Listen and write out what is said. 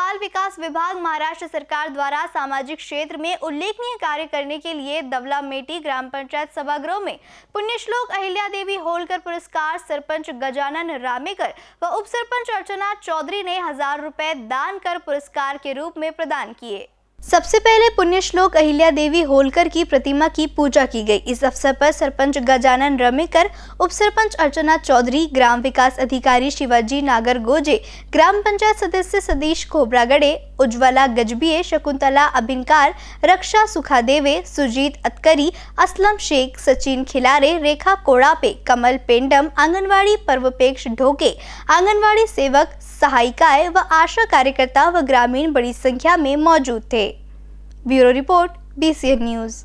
बाल विकास विभाग महाराष्ट्र सरकार द्वारा सामाजिक क्षेत्र में उल्लेखनीय कार्य करने के लिए दवला मेटी ग्राम पंचायत सभागृह में पुण्य श्लोक अहिल्या देवी होलकर पुरस्कार सरपंच गजानन रामेकर व उप सरपंच अर्चना चौधरी ने हजार रुपए दान कर पुरस्कार के रूप में प्रदान किए सबसे पहले पुण्य श्लोक अहिल्या देवी होलकर की प्रतिमा की पूजा की गई इस अवसर पर सरपंच गजानन रमेकर उप सरपंच अर्चना चौधरी ग्राम विकास अधिकारी शिवाजी नागर गोजे ग्राम पंचायत सदस्य सतीश खोबरागड़े उज्ज्वला गजबीए शकुंतला अभिनकार रक्षा सुखादेवे सुजीत अतकरी असलम शेख सचिन खिलारे रेखा कोड़ापे कमल पेंडम आंगनवाड़ी पर्वपेक्ष ढोके आंगनवाड़ी सेवक सहायिकाएं व आशा कार्यकर्ता व ग्रामीण बड़ी संख्या में मौजूद थे Bureau Report BCN News